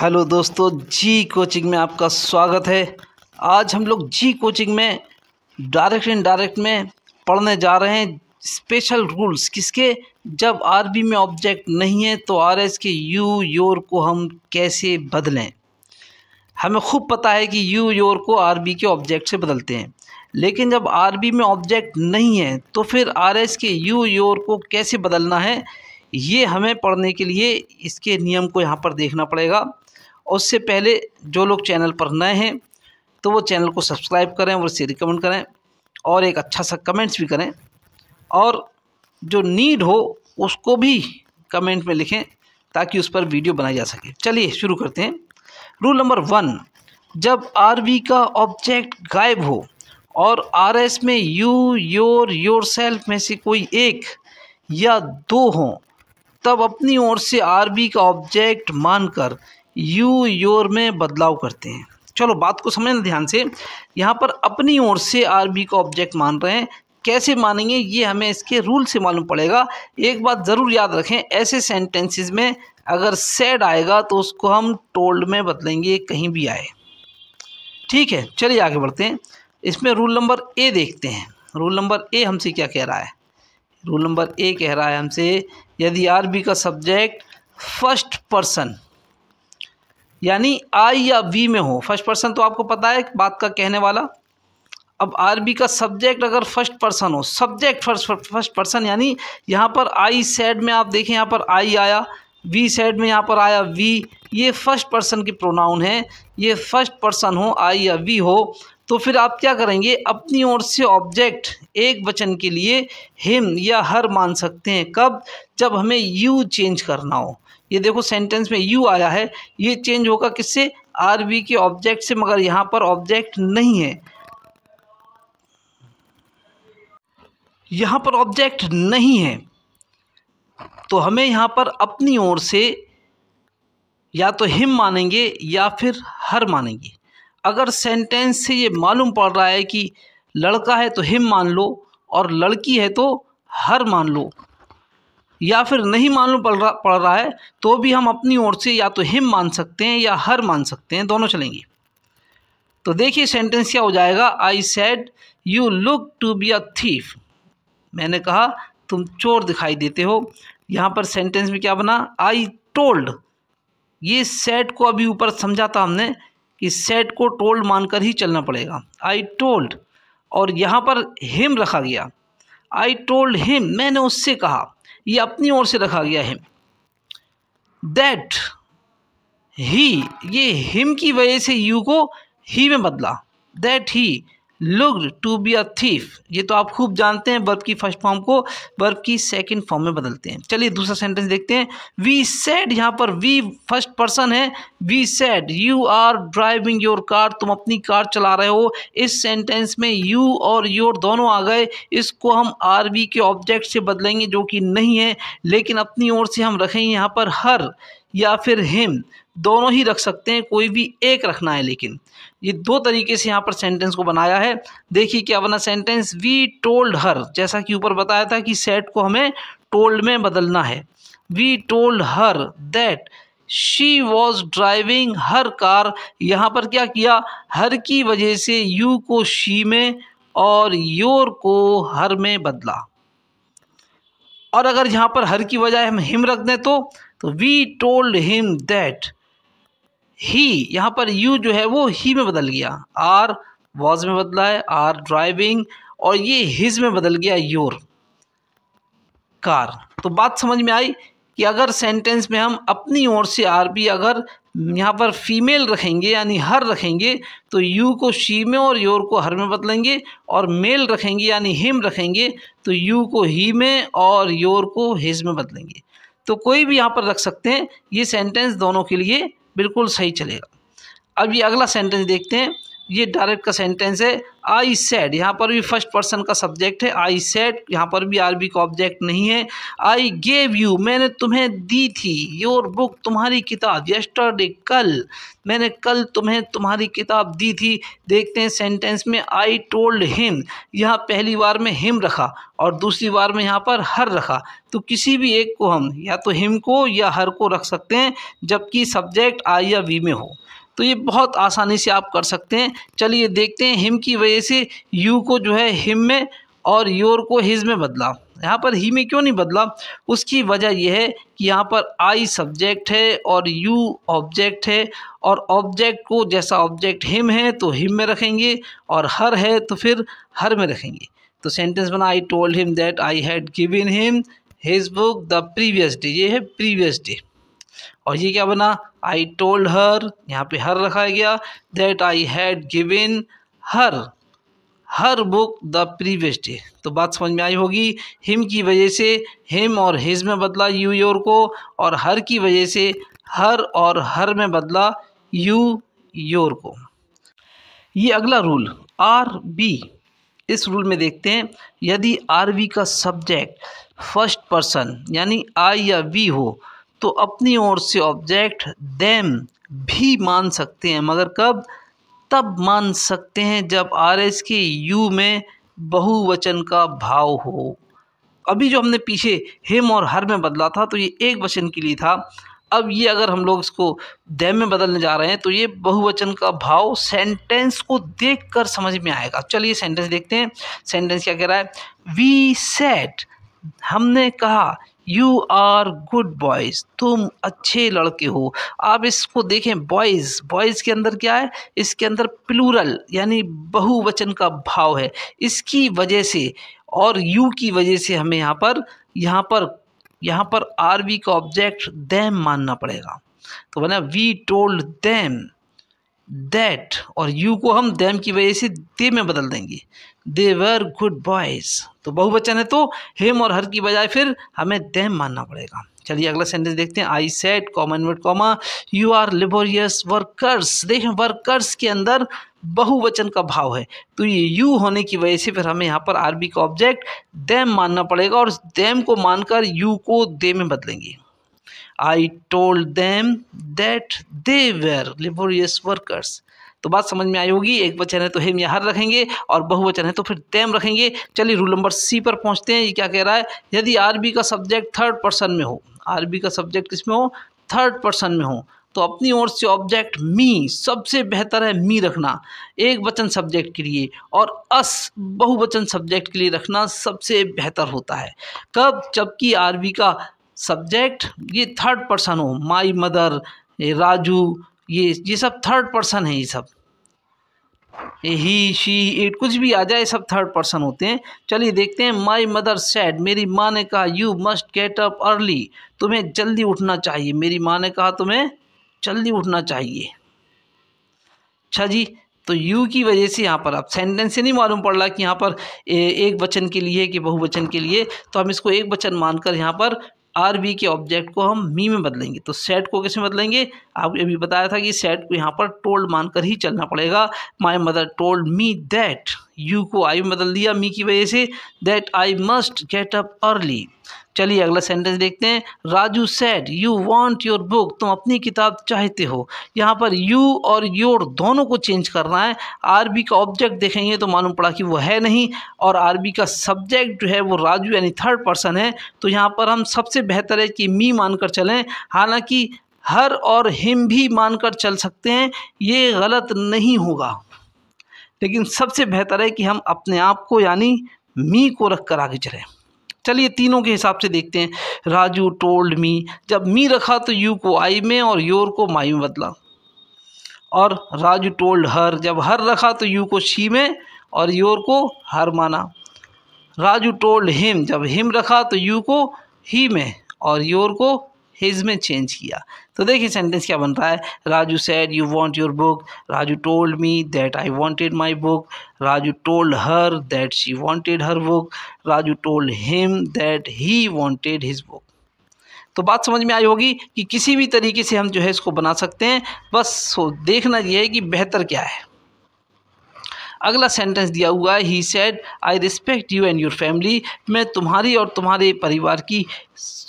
hello दोस्तों जी coaching में आपका स्वागत है आज हम लोग जी कोचिंग में डायरेक्ट इन डायरेक्ट में पढ़ने जा रहे हैं स्पेशल रूल्स किसके जब आरबी में ऑब्जेक्ट नहीं है तो आरएस के यू योर को हम कैसे बदलें हमें खूब पता है कि यू योर को आरबी के ऑब्जेक्ट से बदलते हैं लेकिन जब आरबी में ऑब्जेक्ट नहीं है तो फिर एस के यू योर को कैसे बदलना है ये हमें पढ़ने के लिए इसके नियम को यहाँ पर देखना पड़ेगा और उससे पहले जो लोग चैनल पर नए हैं तो वो चैनल को सब्सक्राइब करें और इसे रिकमेंड करें और एक अच्छा सा कमेंट्स भी करें और जो नीड हो उसको भी कमेंट में लिखें ताकि उस पर वीडियो बनाई जा सके चलिए शुरू करते हैं रूल नंबर वन जब आर का ऑब्जेक्ट गायब हो और आर एस में यू योर योर सेल्फ में से कोई एक या दो हों तब अपनी ओर से आर का ऑब्जेक्ट मानकर यू योर में बदलाव करते हैं चलो बात को समझना ध्यान से यहाँ पर अपनी ओर से आर बी का ऑब्जेक्ट मान रहे हैं कैसे मानेंगे ये हमें इसके रूल से मालूम पड़ेगा एक बात ज़रूर याद रखें ऐसे सेंटेंसेस में अगर सेड आएगा तो उसको हम टोल्ड में बदलेंगे कहीं भी आए ठीक है चलिए आगे बढ़ते हैं इसमें रूल नंबर ए देखते हैं रूल नंबर ए हमसे क्या कह रहा है रूल नंबर ए कह रहा है हमसे यदि आर बी का सब्जेक्ट फर्स्ट पर्सन यानी आई या वी में हो फर्स्ट पर्सन तो आपको पता है बात का कहने वाला अब आरबी का सब्जेक्ट अगर फर्स्ट पर्सन हो सब्जेक्ट फर्स्ट फर्स्ट पर्सन यानी यहाँ पर आई सेड में आप देखें यहाँ पर आई आया वी सेड में यहाँ पर आया वी ये फर्स्ट पर्सन की प्रोनाउन है ये फर्स्ट पर्सन हो आई या वी हो तो फिर आप क्या करेंगे अपनी ओर से ऑब्जेक्ट एक वचन के लिए हिम या हर मान सकते हैं कब जब हमें यू चेंज करना हो ये देखो सेंटेंस में यू आया है ये चेंज होगा किससे आर बी के ऑब्जेक्ट से मगर यहाँ पर ऑब्जेक्ट नहीं है यहाँ पर ऑब्जेक्ट नहीं है तो हमें यहाँ पर अपनी ओर से या तो हिम मानेंगे या फिर हर मानेंगे अगर सेंटेंस से ये मालूम पड़ रहा है कि लड़का है तो हिम मान लो और लड़की है तो हर मान लो या फिर नहीं मालूम पड़ रहा पड़ रहा है तो भी हम अपनी ओर से या तो हिम मान सकते हैं या हर मान सकते हैं दोनों चलेंगे तो देखिए सेंटेंस क्या हो जाएगा I said you look to be a thief मैंने कहा तुम चोर दिखाई देते हो यहाँ पर सेंटेंस में क्या बना आई टोल्ड ये सेट को अभी ऊपर समझा था हमने कि सेट को टोल्ड मानकर ही चलना पड़ेगा आई टोल्ड और यहाँ पर हिम रखा गया आई टोल्ड हिम मैंने उससे कहा ये अपनी ओर से रखा गया है दैट ही ये हिम की वजह से यू को ही में बदला that he looked to be a thief ये तो आप खूब जानते हैं वर्ब की फर्स्ट फॉर्म को वर्ब की सेकंड फॉर्म में बदलते हैं चलिए दूसरा सेंटेंस देखते हैं वी सेड यहाँ पर वी फर्स्ट पर्सन है we said you are driving your car तुम अपनी कार चला रहे हो इस सेंटेंस में यू और योर दोनों आ गए इसको हम आर वी के ऑब्जेक्ट से बदलेंगे जो कि नहीं है लेकिन अपनी ओर से हम रखेंगे यहाँ पर हर या फिर हिम दोनों ही रख सकते हैं कोई भी एक रखना है लेकिन ये दो तरीके से यहाँ पर सेंटेंस को बनाया है देखिए क्या बना सेंटेंस वी टोल्ड हर जैसा कि ऊपर बताया था कि सेट को हमें टोल्ड में बदलना है we told her that she was driving her car यहाँ पर क्या किया हर की वजह से यू को शी में और योर को हर में बदला और अगर यहाँ पर हर की वजह हम हिम रख दें तो we told him that he यहाँ पर यू जो है वो ही में बदल गया आर वॉज में बदला है आर ड्राइविंग और ये हिज में बदल गया योर कार तो बात समझ में आई कि अगर सेंटेंस में हम अपनी ओर से आर भी अगर यहाँ पर फीमेल रखेंगे यानी हर रखेंगे तो यू को शी में और योर को हर में बदलेंगे और मेल रखेंगे यानी हिम रखेंगे तो यू को ही में और योर को हिज में बदलेंगे तो कोई भी यहाँ पर रख सकते हैं ये सेंटेंस दोनों के लिए बिल्कुल सही चलेगा अब ये अगला सेंटेंस देखते हैं ये डायरेक्ट का सेंटेंस है आई सेड यहाँ पर भी फर्स्ट पर्सन का सब्जेक्ट है आई सेड यहाँ पर भी आरबी का ऑब्जेक्ट नहीं है आई गेव यू मैंने तुम्हें दी थी योर बुक तुम्हारी किताब यस्टरडे कल मैंने कल तुम्हें तुम्हारी किताब दी थी देखते हैं सेंटेंस में आई टोल्ड हिम यहाँ पहली बार में हिम रखा और दूसरी बार में यहाँ पर हर रखा तो किसी भी एक को हम या तो हिम को या हर को रख सकते हैं जबकि सब्जेक्ट आई या वी में हो तो ये बहुत आसानी से आप कर सकते हैं चलिए देखते हैं हिम की वजह से यू को जो है हिम में और योर को हिज में बदला यहाँ पर ही में क्यों नहीं बदला उसकी वजह यह है कि यहाँ पर आई सब्जेक्ट है और यू ऑब्जेक्ट है और ऑब्जेक्ट को जैसा ऑब्जेक्ट हिम है तो हिम में रखेंगे और हर है तो फिर हर में रखेंगे तो सेंटेंस बना I told him that I had given him his book the previous day ये है प्रीवियस डे और ये क्या बना आई टोल्ड हर यहाँ पे हर रखा गया that I had given her her book the previous day तो बात समझ में आई होगी हिम की वजह से हिम और हिज में बदला यू योर को और हर की वजह से हर और हर में बदला यू योर को ये अगला रूल आर बी इस रूल में देखते हैं यदि आर बी का सब्जेक्ट फर्स्ट पर्सन यानी आई या वी हो तो अपनी ओर से ऑब्जेक्ट देम भी मान सकते हैं मगर कब तब मान सकते हैं जब आर एस के यू में बहुवचन का भाव हो अभी जो हमने पीछे हिम और हर में बदला था तो ये एक वचन के लिए था अब ये अगर हम लोग इसको दैम में बदलने जा रहे हैं तो ये बहुवचन का भाव सेंटेंस को देख कर समझ में आएगा चलिए सेंटेंस देखते हैं सेंटेंस क्या कह रहा है वी सेट हमने कहा यू आर गुड बॉयज़ तुम अच्छे लड़के हो आप इसको देखें बॉयज़ बॉयज़ के अंदर क्या है इसके अंदर प्लूरल यानी बहुवचन का भाव है इसकी वजह से और यू की वजह से हमें यहाँ पर यहाँ पर यहाँ पर आर वी का ऑब्जेक्ट दैम मानना पड़ेगा तो बना वी टोल्ड दैम दैट और यू को हम दैम की वजह से दे में बदल देंगे दे वर गुड बॉयज़ तो बहुवचन है तो हेम और हर की बजाय फिर हमें दैम मानना पड़ेगा चलिए अगला सेंटेंस देखते हैं I said common word comma you are laborious workers देखें वर्कर्स के अंदर बहुवचन का भाव है तो ये यू होने की वजह से फिर हमें यहाँ पर आरबी का ऑब्जेक्ट दैम मानना पड़ेगा और दैम को मानकर यू को दे में बदलेंगे I told them that they were laborious workers तो बात समझ में आई होगी एक वचन है तो हेम यहाँ रखेंगे और बहुवचन है तो फिर दैम रखेंगे चलिए रूल नंबर सी पर पहुँचते हैं ये क्या कह रहा है यदि आरबी का सब्जेक्ट थर्ड पर्सन में हो आरबी का सब्जेक्ट किस में हो थर्ड पर्सन में हो तो अपनी ओर से ऑब्जेक्ट मी सबसे बेहतर है मी रखना एक वचन सब्जेक्ट के लिए और अस बहुवचन सब्जेक्ट के लिए रखना सबसे बेहतर होता है कब जबकि आरबी का सब्जेक्ट ये थर्ड पर्सन हो माई मदर ये राजू ये ये सब थर्ड पर्सन है ये सब ही शी ए कुछ भी आ जाए सब थर्ड पर्सन होते हैं चलिए देखते हैं माई मदर सैड मेरी माँ ने कहा you must get up early तुम्हें जल्दी उठना चाहिए मेरी माँ ने कहा तुम्हें जल्दी उठना चाहिए अच्छा जी तो यू की वजह से यहाँ पर आप सेंटेंस से नहीं मालूम पड़ रहा कि यहाँ पर ए, एक वचन के लिए कि बहुवचन के लिए तो हम इसको एक वचन मानकर यहाँ पर आर बी के ऑब्जेक्ट को हम मी में बदलेंगे तो सेट को कैसे बदलेंगे ये अभी बताया था कि सेट को यहाँ पर टोल्ड मानकर ही चलना पड़ेगा my mother told me that you को आई में बदल दिया मी की वजह से that I must get up early चलिए अगला सेंटेंस देखते हैं Raju said you want your book तुम अपनी किताब चाहते हो यहाँ पर यू और योर दोनों को चेंज करना है आरबी का ऑब्जेक्ट देखेंगे तो मालूम पड़ा कि वो है नहीं और आरबी का सब्जेक्ट जो है वो राजू यानी थर्ड पर्सन है तो यहाँ पर हम सबसे बेहतर है कि मी मानकर चलें हालाँकि हर और हिम भी मानकर चल सकते हैं ये गलत नहीं होगा लेकिन सबसे बेहतर है कि हम अपने आप को यानी मी को रख कर आगे चलें चलिए तीनों के हिसाब से देखते हैं राजू टोल्ड मी जब मी रखा तो यू को आई में और योर को माई में बदला और राजू टोल्ड हर जब हर रखा तो यू को शी में और योर को हर माना राजू टोल्ड हिम जब हिम रखा तो यू को ही में और योर को हिज में चेंज किया तो देखिए सेंटेंस क्या बन रहा है Raju said you want your book Raju told me that I wanted my book Raju told her that she wanted her book Raju told him that he wanted his book तो बात समझ में आई होगी कि किसी भी तरीके से हम जो है इसको बना सकते हैं बस देखना यह है कि बेहतर क्या है अगला सेंटेंस दिया हुआ है he said I respect you and your family मैं तुम्हारी और तुम्हारे परिवार की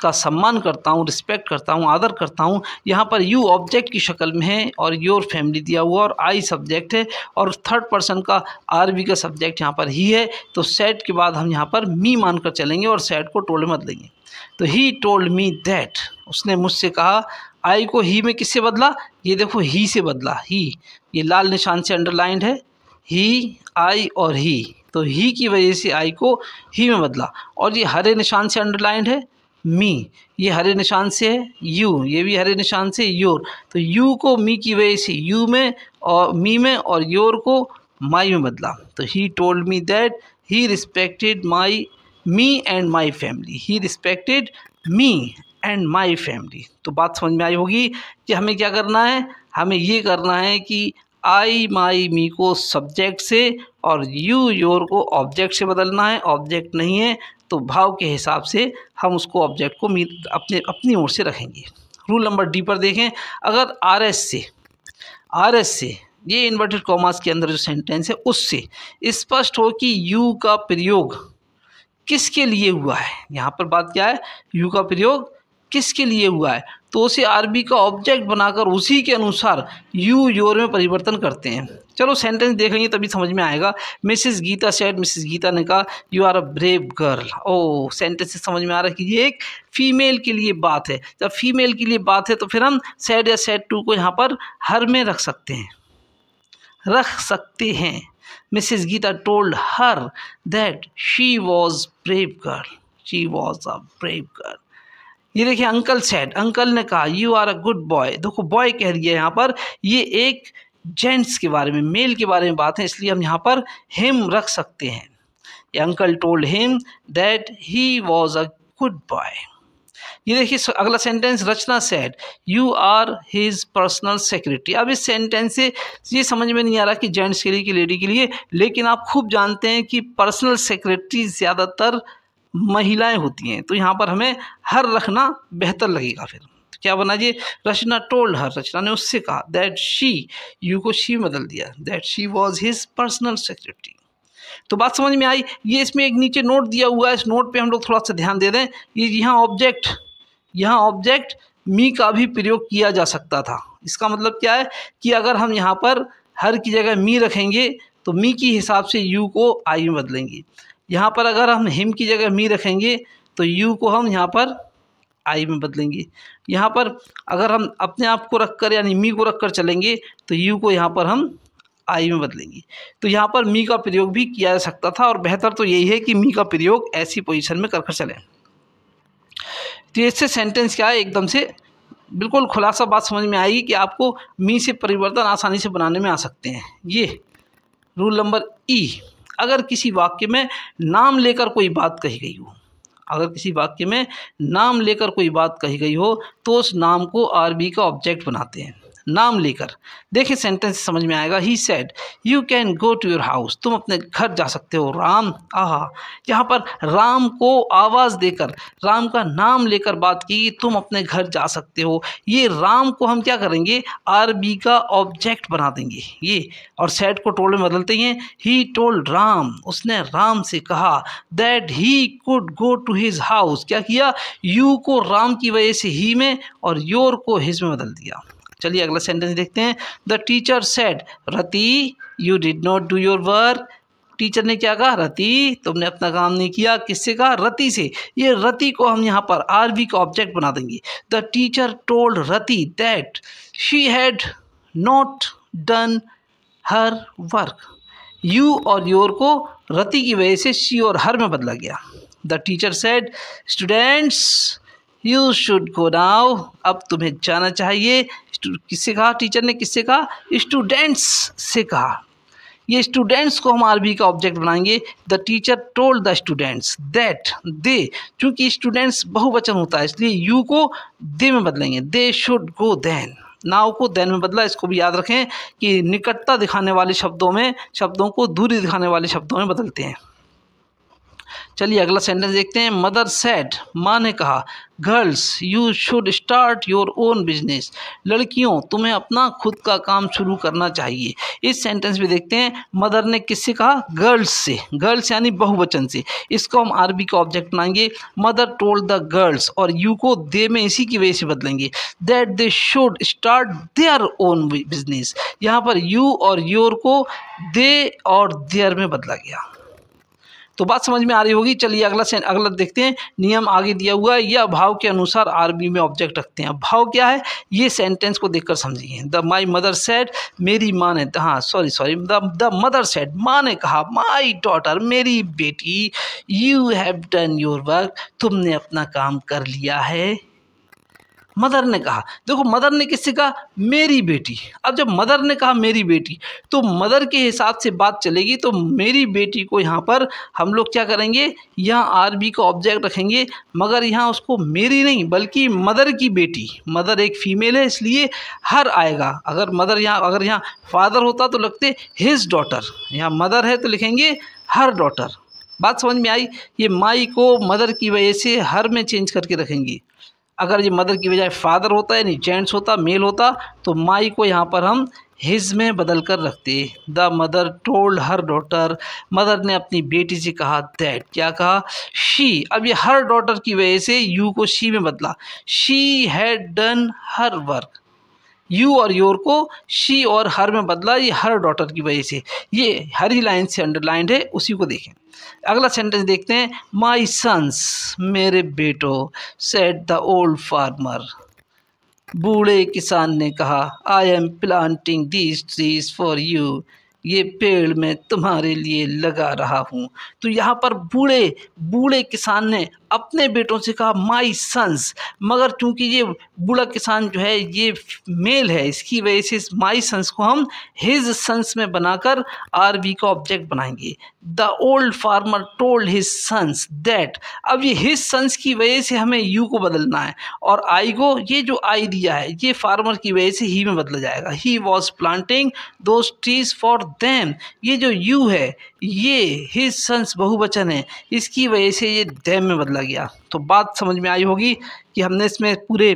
का सम्मान करता हूँ रिस्पेक्ट करता हूँ आदर करता हूँ यहाँ पर यू ऑब्जेक्ट की शक्ल में है और योर फैमिली दिया हुआ और आई सब्जेक्ट है और थर्ड पर्सन का आर बी का सब्जेक्ट यहाँ पर ही है तो सेट के बाद हम यहाँ पर मी मानकर चलेंगे और सेट को टोल मत लेंगे तो ही टोल्ड मी दैट उसने मुझसे कहा आई को ही में किससे बदला ये देखो ही से बदला ही ये लाल निशान से अंडरलाइंड है ही आई और ही तो ही की वजह से आई को ही में बदला और ये हरे निशान से अंडरलाइंड है मी ये हरे निशान से है यू ये भी हरे निशान से योर तो यू को मी की वजह से यू में और मी में और योर को माई में बदला तो he told me that he respected my me and my family he respected me and my family तो बात समझ में आई होगी कि हमें क्या करना है हमें ये करना है कि आई माई मी को सब्जेक्ट से और यू योर को ऑब्जेक्ट से बदलना है ऑब्जेक्ट नहीं है तो भाव के हिसाब से हम उसको ऑब्जेक्ट को मी अपने अपनी ओर से रखेंगे रूल नंबर डी पर देखें अगर आर एस से आर एस से ये इन्वर्टेड कॉमर्स के अंदर जो सेंटेंस है उससे स्पष्ट हो कि यू का प्रयोग किसके लिए हुआ है यहाँ पर बात क्या है यू का प्रयोग किसके लिए हुआ है तो उसे आरबी का ऑब्जेक्ट बनाकर उसी के अनुसार यू योर में परिवर्तन करते हैं चलो सेंटेंस देख लेंगे तभी समझ में आएगा Mrs Geeta said Mrs Geeta ने कहा you are a brave girl ओ सेंटेंस से समझ में आ रहा है कि ये एक फ़ीमेल के लिए बात है जब फीमेल के लिए बात है तो फिर हम सेट या सेट टू को यहाँ पर हर में रख सकते हैं रख सकते हैं Mrs Geeta told her that she was brave girl she was a brave girl ये देखिए अंकल सेड अंकल ने कहा you are a good boy देखो बॉय कह दिया यहाँ पर ये एक जेंट्स के बारे में मेल के बारे में बात है इसलिए हम यहाँ पर हिम रख सकते हैं ये uncle told him that he was a good boy ये देखिए अगला sentence Rachna said you are his personal secretary अब इस सेंटेंस से ये समझ में नहीं आ रहा कि जेंट्स के लिए कि लेडी के लिए लेकिन आप खूब जानते हैं कि पर्सनल सेक्रेटरी ज़्यादातर महिलाएं होती हैं तो यहाँ पर हमें हर रखना बेहतर लगेगा फिर तो क्या बना जी रचना टोल्ड हर रचना ने उससे कहा दैट शी यू को शी बदल दिया that she was his personal secretary तो बात समझ में आई ये इसमें एक नीचे नोट दिया हुआ है इस नोट पे हम लोग थोड़ा सा ध्यान दे दें ये यहाँ ऑब्जेक्ट यहाँ ऑब्जेक्ट मी का भी प्रयोग किया जा सकता था इसका मतलब क्या है कि अगर हम यहाँ पर हर की जगह मी रखेंगे तो मी के हिसाब से यू को आई में बदलेंगे यहाँ पर अगर हम हिम की जगह मी रखेंगे तो यू को हम यहाँ पर आई में बदलेंगे यहाँ पर अगर हम अपने आप को रख कर यानी मी को रख कर चलेंगे तो यू को यहाँ पर हम आई में बदलेंगे तो यहाँ पर मी का प्रयोग भी किया जा सकता था और बेहतर तो यही है कि मी का प्रयोग ऐसी पोजिशन में कर कर चलें तो इससे सेंटेंस क्या है एकदम से बिल्कुल खुलासा बात समझ में आएगी कि आपको मी से परिवर्तन आसानी से बनाने में आ सकते हैं ये रूल नंबर ई अगर किसी वाक्य में नाम लेकर कोई बात कही गई हो अगर किसी वाक्य में नाम लेकर कोई बात कही गई हो तो उस नाम को आरबी का ऑब्जेक्ट बनाते हैं नाम लेकर देखिए सेंटेंस समझ में आएगा he said you can go to your house तुम अपने घर जा सकते हो राम आहा यहाँ पर राम को आवाज़ देकर राम का नाम लेकर बात की कि तुम अपने घर जा सकते हो ये राम को हम क्या करेंगे आर बी का ऑब्जेक्ट बना देंगे ये और सेड को टोल में बदलते हैं ही टोल्ड राम उसने राम से कहा that he could go to his house क्या किया यू को राम की वजह से ही में और योर को हिज में बदल दिया चलिए अगला सेंटेंस देखते हैं the teacher said Rati you did not do your work teacher ने क्या कहा रति तुमने अपना काम नहीं किया किससे कहा रति से ये रति को हम यहाँ पर आर वी का ऑब्जेक्ट बना देंगे the teacher told Rati that she had not done her work you और योर को रति की वजह से शी और हर में बदला गया the teacher said students you should go now अब तुम्हें जाना चाहिए किससे कहा टीचर ने किससे कहा स्टूडेंट्स से कहा ये स्टूडेंट्स को हम आरबी का ऑब्जेक्ट बनाएंगे the teacher told the students that they चूँकि स्टूडेंट्स बहुवचन होता है इसलिए यू को दे में बदलेंगे दे शुड गो दैन नाव को देन में बदला इसको भी याद रखें कि निकटता दिखाने वाले शब्दों में शब्दों को दूरी दिखाने वाले शब्दों में बदलते हैं चलिए अगला सेंटेंस देखते हैं मदर सेड माँ ने कहा girls you should start your own business लड़कियों तुम्हें अपना खुद का काम शुरू करना चाहिए इस सेंटेंस में देखते हैं मदर ने किससे कहा गर्ल्स से गर्ल्स यानी बहुवचन से इसको हम आरबी का ऑब्जेक्ट बनाएंगे मदर टोल्ड द गर्ल्स और यू को दे में इसी की वजह से बदलेंगे that they should start their own business यहाँ पर यू और योर को दे और देयर में बदला गया तो बात समझ में आ रही होगी चलिए अगला से अगला देखते हैं नियम आगे दिया हुआ है यह भाव के अनुसार आरबी में ऑब्जेक्ट रखते हैं भाव क्या है ये सेंटेंस को देखकर समझिए द माई मदर सेट मेरी माँ ने हाँ sorry sorry the the mother said माँ ने कहा माई डॉटर मेरी बेटी you have done your work तुमने अपना काम कर लिया है मदर ने कहा देखो मदर ने किससे कहा मेरी बेटी अब जब मदर ने कहा मेरी बेटी तो मदर के हिसाब से बात चलेगी तो मेरी बेटी को यहाँ पर हम लोग क्या करेंगे यहाँ आर बी का ऑब्जेक्ट रखेंगे मगर यहाँ उसको मेरी नहीं बल्कि मदर की बेटी मदर एक फ़ीमेल है इसलिए हर आएगा अगर मदर यहाँ अगर यहाँ फादर होता तो लगते हिज डॉटर यहाँ मदर है तो लिखेंगे हर डॉटर बात समझ में आई ये माई को मदर की वजह से हर में चेंज करके रखेंगी अगर ये मदर की बजाय फादर होता यानी जेंट्स होता मेल होता तो माई को यहाँ पर हम हिज में बदल कर रखते the mother told her daughter mother ने अपनी बेटी से कहा दैट क्या कहा शी अब ये हर डॉटर की वजह से यू को शी में बदला she had done her work you और योर को शी और हर में बदला ये हर डॉटर की वजह से ये हर ही लाइन से अंडरलाइंड है उसी को देखें अगला सेंटेंस देखते हैं माई सन्स मेरे बेटो सेट द ओल्ड फार्मर बूढ़े किसान ने कहा I am planting these trees for you ये पेड़ मैं तुम्हारे लिए लगा रहा हूँ तो यहाँ पर बूढ़े बूढ़े किसान ने अपने बेटों से कहा माई सन्स मगर चूंकि ये बूढ़ा किसान जो है ये मेल है इसकी वजह से इस माई सन्स को हम हिज सन्स में बनाकर आर वी का ऑब्जेक्ट बनाएंगे the old farmer told his sons that अब ये हिज सन्स की वजह से हमें यू को बदलना है और आई को ये जो आई दिया है ये फार्मर की वजह से ही में बदला जाएगा he was planting those trees for them ये जो यू है ये हिज सन्स बहुवचन है इसकी वजह से ये देम में बदला गया तो बात समझ में आई होगी कि हमने इसमें पूरे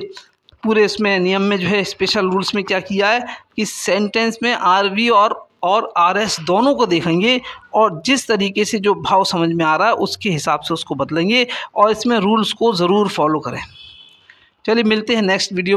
पूरे इसमें नियम में जो है स्पेशल रूल्स में क्या किया है कि सेंटेंस में आर वी और और आर एस दोनों को देखेंगे और जिस तरीके से जो भाव समझ में आ रहा है उसके हिसाब से उसको बदलेंगे और इसमें रूल्स को ज़रूर फॉलो करें चलिए मिलते हैं नेक्स्ट वीडियो